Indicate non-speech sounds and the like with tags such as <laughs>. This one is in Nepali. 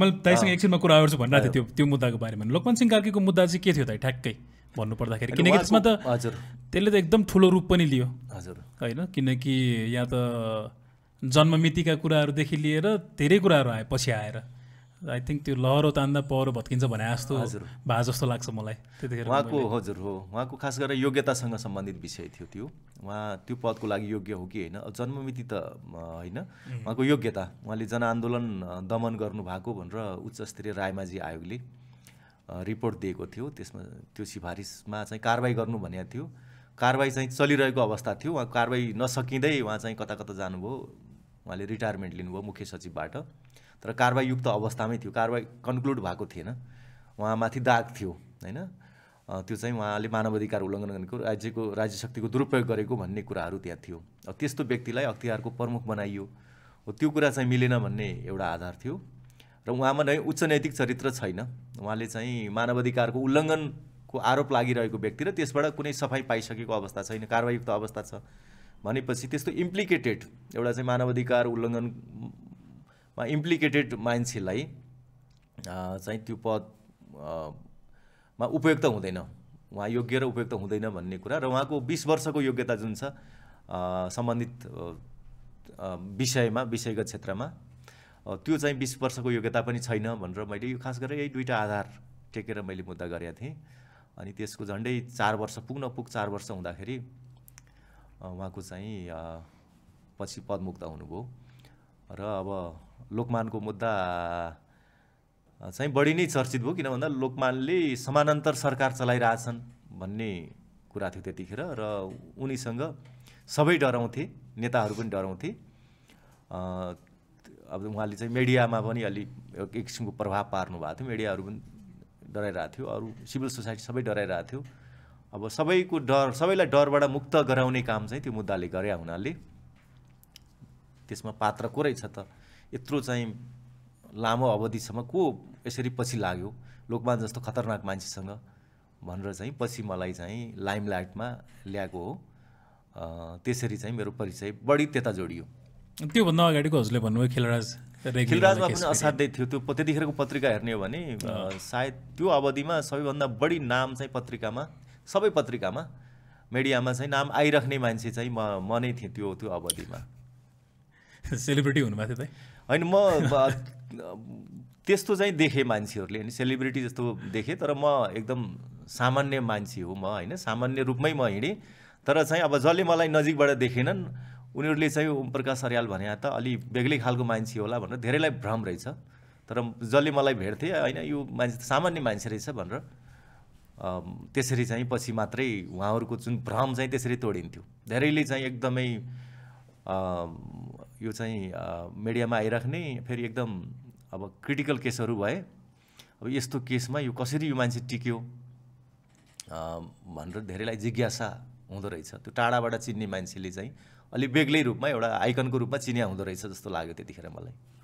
मैले ताइसँग एकछिनमा कुरा गर्छु भनिरहेको थियो त्यो त्यो मुद्दाको बारेमा लोकमान सिंह कार्कीको मुद्दा चाहिँ के थियो त ठ्याक्कै भन्नुपर्दाखेरि किनकि त्यसमा त हजुर त्यसले त एकदम ठुलो रूप पनि लियो हजुर होइन किनकि यहाँ त जन्ममितिका कुराहरूदेखि लिएर धेरै कुराहरू आए पछि आएर आई थिङ्क त्यो लहरो तान्दा पहरो भत्किन्छ भने जस्तो हजुर भा जस्तो लाग्छ मलाई त्यतिखेर उहाँको हजुर हो उहाँको खास गरेर योग्यतासँग सम्बन्धित विषय थियो त्यो उहाँ त्यो पदको लागि योग्य हो कि होइन जन्ममिति त होइन उहाँको योग्यता उहाँले जनआन्दोलन दमन गर्नु भएको भनेर उच्चस्तरीय स्तरीय रायमाझी आयोगले रिपोर्ट दिएको थियो त्यसमा त्यो सिफारिसमा चाहिँ कारवाही गर्नु भनेको थियो कारवाही चाहिँ चलिरहेको अवस्था थियो उहाँ कारवाही नसकिँदै उहाँ चाहिँ कता कता जानुभयो उहाँले रिटायरमेन्ट लिनुभयो मुख्य सचिवबाट तर कारवाहीयुक्त अवस्थामै थियो कारवाही कन्क्लुड भएको थिएन उहाँमाथि दाग थियो होइन त्यो चाहिँ उहाँले मानवाधिकार उल्लङ्घन गरेको राज्यको राज्य शक्तिको दुरुपयोग गरेको भन्ने कुराहरू त्यहाँ थियो अब त्यस्तो व्यक्तिलाई अख्तियारको प्रमुख बनाइयो हो त्यो कुरा चाहिँ मिलेन भन्ने एउटा आधार थियो र उहाँमा नै उच्च नैतिक चरित्र छैन उहाँले चाहिँ मानवाधिकारको उल्लङ्घनको आरोप लागिरहेको व्यक्ति र त्यसबाट कुनै सफाई पाइसकेको अवस्था छैन कारवाहीयुक्त अवस्था छ भनेपछि त्यस्तो इम्प्लिकेटेड एउटा चाहिँ मानवाधिकार उल्लङ्घन मा इम्प्लिकेटेड मान्छेलाई चाहिँ त्यो पद मा उपयुक्त हुँदैन उहाँ योग्य र उपयुक्त हुँदैन भन्ने कुरा र उहाँको बिस वर्षको योग्यता जुन छ सम्बन्धित विषयमा विषयगत क्षेत्रमा त्यो चाहिँ बिस वर्षको योग्यता पनि छैन भनेर मैले यो खास गरेर यही दुईवटा आधार टेकेर मैले मुद्दा गरेका थिएँ अनि त्यसको झन्डै चार वर्ष पुग्न पुग चार वर्ष हुँदाखेरि उहाँको चाहिँ पछि पदमुक्त हुनुभयो र अब लोकमानको मुद्दा चाहिँ बढी नै चर्चित भयो किन भन्दा लोकमानले समानान्तर सरकार चलाइरहेछन् भन्ने कुरा थियो त्यतिखेर र उनीसँग सबै डराउँथे नेताहरू पनि डराउँथे अब उहाँले चाहिँ मिडियामा पनि अलिक एक किसिमको प्रभाव पार्नुभएको थियो मिडियाहरू पनि डराइरहेको थियो अरू सिभिल सोसाइटी सबै डराइरहेको थियो अब सबैको डर सबैलाई डरबाट मुक्त गराउने काम चाहिँ त्यो मुद्दाले गरे हुनाले त्यसमा पात्र को रहेछ त यत्रो चाहिँ लामो अवधिसम्म को यसरी पछि लाग्यो लोकमान जस्तो खतरनाक मान्छेसँग भनेर चाहिँ पछि मलाई चाहिँ लाइमलाइटमा ल्याएको हो त्यसरी चाहिँ मेरो परिचय बढी त्यता जोडियो त्योभन्दा अगाडिको हजुरले भन्नुभयो खेलराज खेलराजमा पनि असाध्यै थियो त्यो त्यतिखेरको पत्रिका हेर्ने हो भने सायद त्यो अवधिमा सबैभन्दा बढी नाम चाहिँ पत्रिकामा सबै पत्रिकामा मिडियामा चाहिँ नाम आइराख्ने मान्छे चाहिँ म म नै थिएँ त्यो त्यो अवधिमा <laughs> सेलिब्रिटी हुनुभएको थियो त होइन म त्यस्तो चाहिँ देखेँ मान्छेहरूले होइन सेलिब्रिटी जस्तो देखेँ तर म एकदम सामान्य मान्छे हो म होइन सामान्य रूपमै म हिँडेँ तर चाहिँ अब जसले मलाई नजिकबाट देखेनन् उनीहरूले चाहिँ ओम प्रकाश अर्याल भने त अलि बेग्लै खालको मान्छे होला भनेर धेरैलाई भ्रम रहेछ तर जसले मलाई भेट्थे होइन यो मान्छे त सामान्य मान्छे रहेछ भनेर त्यसरी चाहिँ पछि मात्रै उहाँहरूको जुन भ्रम चाहिँ त्यसरी तोडिन्थ्यो धेरैले चाहिँ एकदमै यो चाहिँ मिडियामा आइराख्ने फेरि एकदम अब क्रिटिकल केसहरू भए अब यस्तो केसमा यो कसरी यो मान्छे टिक्यो भनेर धेरैलाई जिज्ञासा हुँदो रहेछ त्यो टाढाबाट चिन्ने मान्छेले चाहिँ अलिक बेग्लै रूपमा एउटा आइकनको रूपमा चिनिया हुँदो रहेछ जस्तो लाग्यो त्यतिखेर मलाई